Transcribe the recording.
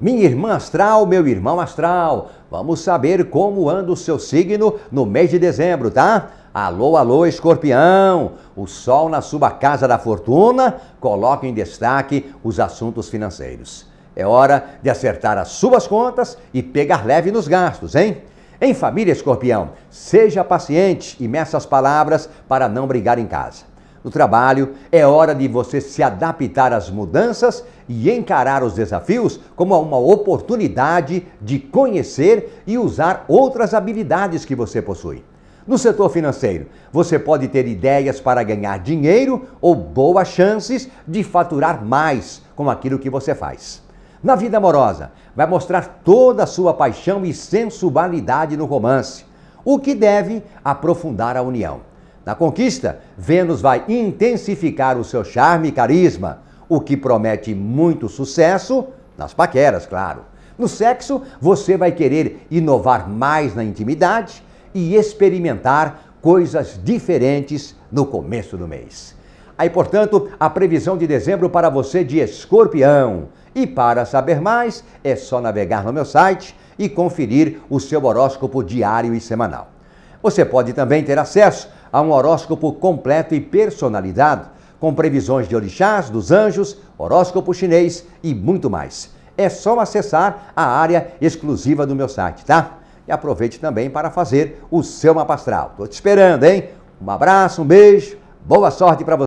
Minha irmã astral, meu irmão astral, vamos saber como anda o seu signo no mês de dezembro, tá? Alô, alô, escorpião! O sol na sua casa da fortuna coloca em destaque os assuntos financeiros. É hora de acertar as suas contas e pegar leve nos gastos, hein? Em família, escorpião, seja paciente e meça as palavras para não brigar em casa do trabalho, é hora de você se adaptar às mudanças e encarar os desafios como uma oportunidade de conhecer e usar outras habilidades que você possui. No setor financeiro, você pode ter ideias para ganhar dinheiro ou boas chances de faturar mais com aquilo que você faz. Na vida amorosa, vai mostrar toda a sua paixão e sensualidade no romance, o que deve aprofundar a união. Na conquista, Vênus vai intensificar o seu charme e carisma, o que promete muito sucesso nas paqueras, claro. No sexo, você vai querer inovar mais na intimidade e experimentar coisas diferentes no começo do mês. Aí, portanto, a previsão de dezembro para você de escorpião. E para saber mais, é só navegar no meu site e conferir o seu horóscopo diário e semanal. Você pode também ter acesso a um horóscopo completo e personalizado, com previsões de orixás, dos anjos, horóscopo chinês e muito mais. É só acessar a área exclusiva do meu site, tá? E aproveite também para fazer o seu mapa astral. Tô te esperando, hein? Um abraço, um beijo, boa sorte para você.